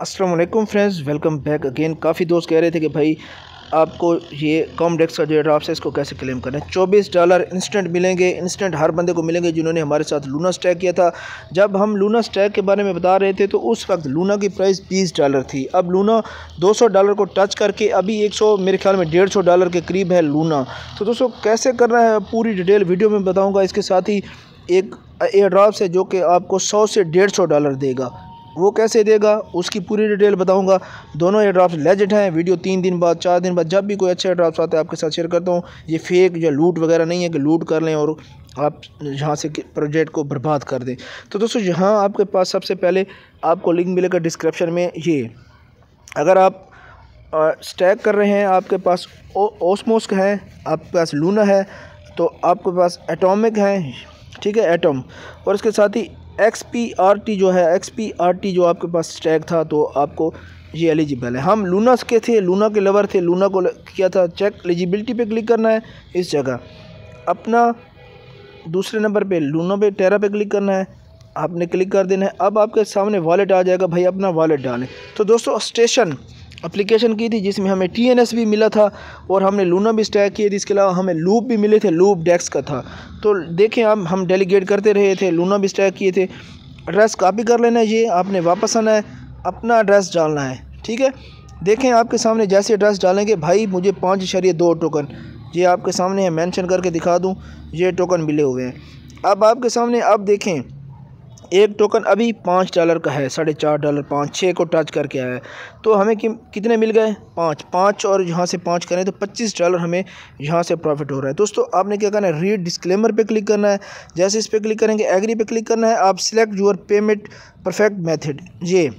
Aslam friends welcome back again काफ़ी दोस्त कह रहे थे कि भाई आपको ये कॉमडेक्स का जो ड्राफ्ट है इसको कैसे क्लेम करना है चौबीस डॉलर इंस्टेंट मिलेंगे इंस्टेंट हर बंदे को मिलेंगे जिन्होंने हमारे साथ लूना स्टैक किया था जब हम लूना स्टैक के बारे में बता रहे थे तो उस वक्त लूना की प्राइस बीस डॉलर थी अब लूना दो सौ डॉलर को टच करके अभी एक सौ मेरे ख्याल में डेढ़ सौ डॉलर के करीब है लूना तो दोस्तों कैसे करना है पूरी डिटेल वीडियो में बताऊँगा इसके साथ ही एक एयर ड्राफ्ट है जो कि आपको सौ से डेढ़ सौ डॉलर देगा वो कैसे देगा उसकी पूरी डिटेल बताऊँगा दोनों एयर ड्राफ्ट हैं वीडियो तीन दिन बाद चार दिन बाद जब भी कोई अच्छे एयर ड्राफ्ट आते हैं आपके साथ शेयर करता हूँ ये फेक या लूट वगैरह नहीं है कि लूट कर लें और आप यहाँ से प्रोजेक्ट को बर्बाद कर दें तो दोस्तों यहाँ आपके पास सबसे पहले आपको लिंक मिलेगा डिस्क्रिप्शन में ये अगर आप स्टैक कर रहे हैं आपके पास ओसमोस्क है आपके पास लूना है तो आपके पास एटॉमिक है ठीक है एटम और इसके साथ ही एक्स पी आर टी जो है एक्स पी आर टी जो आपके पास टैग था तो आपको ये एलिजिबल है हम लूनास के थे लूना के लवर थे लूना को किया था चेक एलिजिबिलिटी पे क्लिक करना है इस जगह अपना दूसरे नंबर पे लूना पे टेरा पे क्लिक करना है आपने क्लिक कर देना है अब आपके सामने वॉलेट आ जाएगा भाई अपना वॉलेट डालें तो दोस्तों स्टेशन अप्लीकेशन की थी जिसमें हमें टी एन एस भी मिला था और हमने लूना भी स्टैक किए थे इसके अलावा हमें लूप भी मिले थे लूप डेस्क का था तो देखें आप हम डेलीगेट करते रहे थे लूना भी स्टैक किए थे एड्रेस कापी कर लेना है ये आपने वापस आना है अपना एड्रेस डालना है ठीक है देखें आपके सामने जैसे एड्रेस डालेंगे भाई मुझे पाँच शरीय दो टोकन ये आपके सामने है मेंशन करके दिखा दूँ ये टोकन मिले हुए हैं अब आपके सामने अब देखें एक टोकन अभी पाँच डॉलर का है साढ़े चार डॉलर पाँच छः को टच करके आया है तो हमें कि, कितने मिल गए पाँच पाँच और यहाँ से पाँच करें तो पच्चीस डॉलर हमें यहाँ से प्रॉफिट हो रहा है दोस्तों आपने क्या करना है रीड डिस्क्लेमर पे क्लिक करना है जैसे इस पर क्लिक करेंगे एग्री पे क्लिक करना है आप select your payment perfect method ये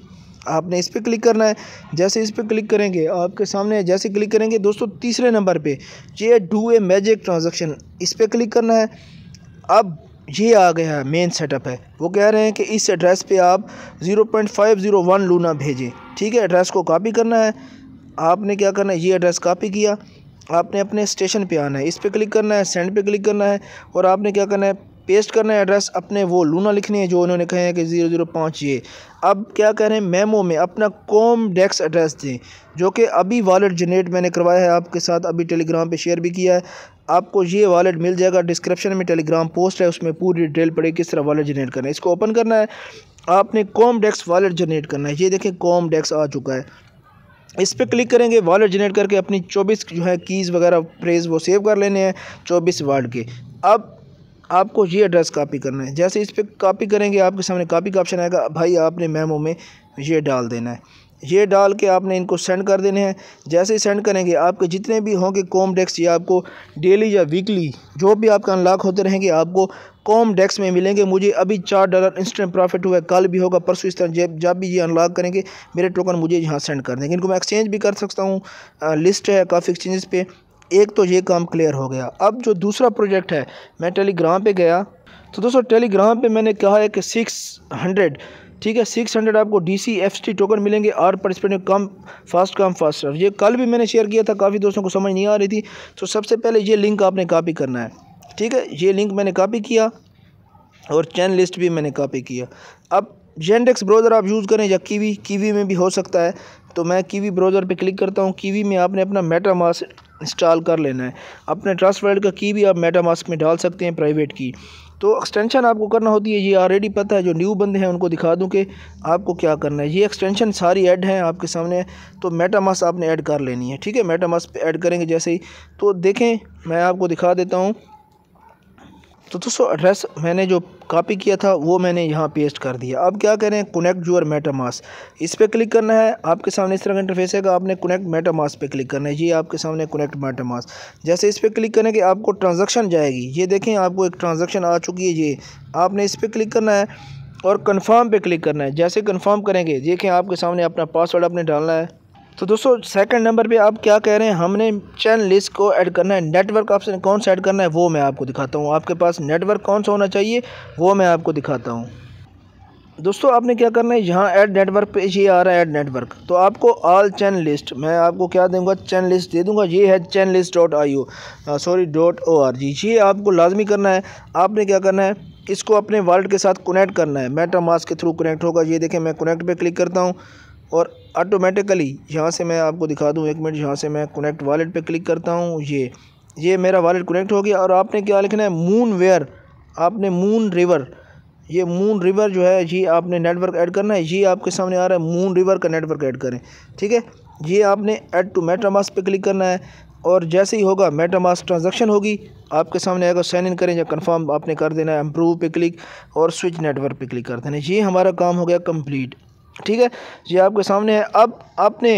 आपने इस पर क्लिक करना है जैसे इस पर क्लिक करेंगे आपके सामने जैसे क्लिक करेंगे दोस्तों तीसरे नंबर पर ये डू ए मैजिक ट्रांजेक्शन इस पर क्लिक करना है अब ये आ गया मेन सेटअप है वो कह रहे हैं कि इस एड्रेस पे आप 0.501 लूना भेजें ठीक है एड्रेस को कॉपी करना है आपने क्या करना है ये एड्रेस कॉपी किया आपने अपने स्टेशन पे आना है इस पर क्लिक करना है सेंड पे क्लिक करना है और आपने क्या करना है पेस्ट करना है एड्रेस अपने वो लूना लिखनी है जो उन्होंने कहे हैं कि ज़ीरो ज़ीरो पाँच ये अब क्या कह रहे हैं मेमो में अपना कॉम डेक्स एड्रेस दें जो कि अभी वॉलेट जनरेट मैंने करवाया है आपके साथ अभी टेलीग्राम पे शेयर भी किया है आपको ये वॉलेट मिल जाएगा डिस्क्रिप्शन में टेलीग्राम पोस्ट है उसमें पूरी डिटेल पड़ेगी किस तरह वॉलेट जनरेट करना है इसको ओपन करना है आपने कॉम डेक्स वॉलेट जनरेट करना है ये देखें कॉम डेक्स आ चुका है इस पर क्लिक करेंगे वॉलेट जनरेट करके अपनी 24 जो है कीज़ वगैरह प्रेज वो सेव कर लेने हैं 24 वर्ड के अब आपको ये एड्रेस कॉपी करना है जैसे इस पर कॉपी करेंगे आपके सामने कॉपी का ऑप्शन आएगा भाई आपने मेमो में ये डाल देना है ये डाल के आपने इनको सेंड कर देने हैं जैसे ही सेंड करेंगे आपके जितने भी होंगे कॉम डेस्क ये आपको डेली या वीकली जो भी आपका अनलॉक होते रहेंगे आपको कॉम डेस्क में मिलेंगे मुझे अभी चार डॉलर इंस्टेंट प्रॉफिट हुआ है कल भी होगा परसों इस तरह जब जब भी ये अनलॉक करेंगे मेरे टोकन मुझे यहाँ सेंड कर देंगे इनको मैं एक्सचेंज भी कर सकता हूँ लिस्ट है काफ़ी एक्सचेंजेस पे एक तो ये काम क्लियर हो गया अब जो दूसरा प्रोजेक्ट है मैं टेलीग्राम पे गया तो दोस्तों टेलीग्राम पे मैंने कहा है कि सिक्स हंड्रेड ठीक है सिक्स हंड्रेड आपको D C F T token मिलेंगे आर participant come fast come fast ये कल भी मैंने शेयर किया था काफ़ी दोस्तों को समझ नहीं आ रही थी तो सबसे पहले ये लिंक आपने कापी करना है ठीक है ये लिंक मैंने कापी किया और चैन लिस्ट भी मैंने कापी किया अब जेंडेक्स ब्राउज़र आप यूज़ करें या कीवी कीवी में भी हो सकता है तो मैं कीवी ब्राउज़र पे क्लिक करता हूँ कीवी में आपने अपना मेटा इंस्टॉल कर लेना है अपने ट्रस्ट वर्ल्ड का की भी आप मेटा मास्क में डाल सकते हैं प्राइवेट की तो एक्सटेंशन आपको करना होती है ये ऑलरेडी पता है जो न्यू बंदे हैं उनको दिखा दूं कि आपको क्या करना है ये एक्सटेंशन सारी ऐड हैं आपके सामने तो मेटा मास्क आपने ऐड कर लेनी है ठीक है मेटा मास्क पे ऐड करेंगे जैसे ही तो देखें मैं आपको दिखा देता हूँ तो दोस्तों एड्रेस मैंने जो कॉपी किया था वो मैंने यहाँ पेस्ट कर दिया अब क्या करें कनेक्ट यूर मेटामास इस पर क्लिक करना है आपके सामने इस तरह का इंटरफेस है आपने कनेक्ट मेटामास पे क्लिक करना है ये आपके सामने कनेक्ट मेटामास जैसे इस पर क्लिक कि आपको ट्रांजेक्शन जाएगी ये देखें आपको एक ट्रांजेक्शन आ चुकी है ये आपने इस पर क्लिक करना है और कन्फर्म पर क्लिक करना है जैसे कन्फर्म करेंगे देखें आपके सामने अपना पासवर्ड आपने डालना है तो दोस्तों सेकंड नंबर पे आप क्या कह रहे हैं हमने चैनल लिस्ट को ऐड करना है नेटवर्क ऑप्शन कौन सा ऐड करना है वो मैं आपको दिखाता हूँ आपके पास नेटवर्क कौन सा होना चाहिए वो मैं आपको दिखाता हूँ दोस्तों आपने क्या करना है यहाँ ऐड नेटवर्क पे ये आ रहा है ऐड नेटवर्क तो आपको ऑल चैन लिस्ट मैं आपको क्या दूंगा चैन लिस्ट दे दूंगा ये है chain list dot I O sorry dot O R G ये आपको लाजमी करना है आपने क्या करना है इसको अपने वर्ल्ड के साथ कनेक्ट करना है मास्क के थ्रू कनेक्ट होगा ये देखें मैं कनेक्ट पर क्लिक करता हूँ और ऑटोमेटिकली यहाँ से मैं आपको दिखा दूँ एक मिनट यहाँ से मैं कनेक्ट वॉलेट पे क्लिक करता हूँ ये ये मेरा वॉलेट कनेक्ट हो गया और आपने क्या लिखना है मून वेयर आपने मून रिवर ये मून रिवर जो है ये आपने नेटवर्क ऐड करना है ये आपके सामने आ रहा है मून रिवर का नेटवर्क ऐड करें ठीक है ये आपने ऐड टू मेटामास पे क्लिक करना है और जैसे ही होगा मेटामास ट्रांजेक्शन होगी आपके सामने आएगा साइन इन करें या कंफर्म आपने कर देना है अम्प्रूव पे क्लिक और स्विच नेटवर्क पे क्लिक कर देना ये हमारा काम हो गया कम्प्लीट ठीक है ये आपके सामने है अब आपने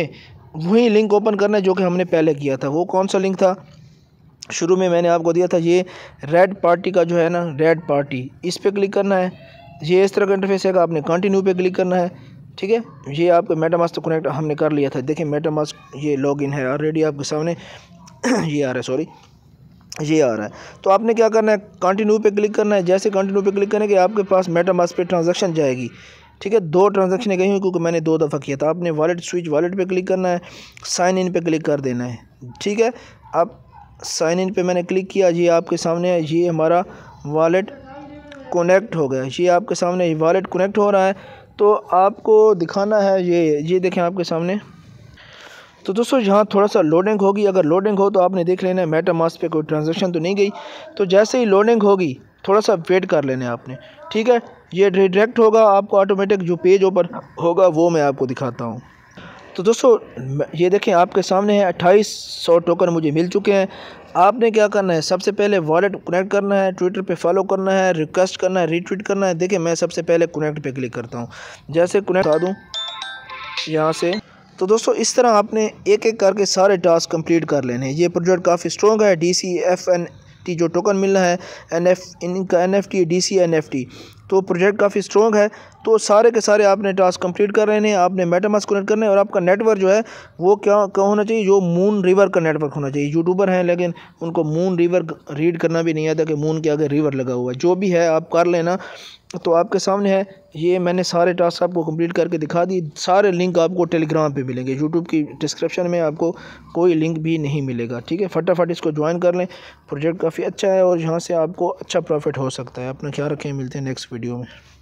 वही लिंक ओपन करना है जो कि हमने पहले किया था वो कौन सा लिंक था शुरू में मैंने आपको दिया था ये रेड पार्टी का जो है ना रेड पार्टी इस पर क्लिक करना है ये इस तरह का इंटरफेस है आपने कंटिन्यू पे क्लिक करना है ठीक है ये आपका मेटामास्क तो कनेक्ट हमने कर लिया था देखिए मेटामास्क ये लॉगिन है ऑलरेडी आपके सामने ये आ रहा है सॉरी ये आ रहा है तो आपने क्या करना है कंटिन्यू पे क्लिक करना है जैसे कंटिन्यू पे क्लिक करेंगे आपके पास मेटामास्क पे ट्रांजेक्शन जाएगी ठीक है दो ट्रांजेक्शन गई हुई क्योंकि मैंने दो दफ़ा किया था आपने वॉलेट स्विच वॉलेट पर क्लिक करना है साइन इन पर क्लिक कर देना है ठीक है अब साइन इन पे मैंने क्लिक किया ये आपके सामने है ये हमारा वॉलेट कनेक्ट हो गया ये आपके सामने वॉलेट कनेक्ट हो रहा है तो आपको दिखाना है ये ये देखें आपके सामने तो दोस्तों यहाँ थोड़ा सा लोडिंग होगी अगर लोडिंग हो तो आपने देख लेना है मेटा मास्क पे कोई ट्रांजेक्शन तो नहीं गई तो जैसे ही लोडिंग होगी थोड़ा सा वेट कर लेने आपने ठीक है ये रिडायरेक्ट होगा आपको ऑटोमेटिक जो पेज ऊपर होगा वो मैं आपको दिखाता हूँ तो दोस्तों ये देखें आपके सामने है अट्ठाईस सौ टोकन मुझे मिल चुके हैं आपने क्या करना है सबसे पहले वॉलेट कनेक्ट करना है ट्विटर पे फॉलो करना है रिक्वेस्ट करना है रीट्वीट करना है देखें मैं सबसे पहले कनेक्ट पे क्लिक करता हूँ जैसे कनेक्ट बता दूँ यहाँ से तो दोस्तों इस तरह आपने एक एक करके सारे टास्क कंप्लीट कर लेने हैं ये प्रोजेक्ट काफ़ी स्ट्रॉग है D C F N T जो टोकन मिलना है एन एफ इनका N F T D C N F T तो प्रोजेक्ट काफ़ी स्ट्रॉन्ग है तो सारे के सारे आपने टास्क कंप्लीट कर रहे हैं आपने मेटामास कनेक्ट करने और आपका नेटवर्क जो है वो क्या क्या होना चाहिए जो मून रिवर का नेटवर्क होना चाहिए यूट्यूबर हैं लेकिन उनको मून रिवर रीड करना भी नहीं आता कि मून के आगे रिवर लगा हुआ है जो भी है आप कर लेना तो आपके सामने है ये मैंने सारे टास्क आपको कंप्लीट करके दिखा दी सारे लिंक आपको टेलीग्राम पे मिलेंगे यूट्यूब की डिस्क्रिप्शन में आपको कोई लिंक भी नहीं मिलेगा ठीक है फटाफट इसको ज्वाइन कर लें प्रोजेक्ट काफ़ी अच्छा है और यहाँ से आपको अच्छा प्रॉफिट हो सकता है अपना ख्याल रखें मिलते हैं नेक्स्ट वीडियो में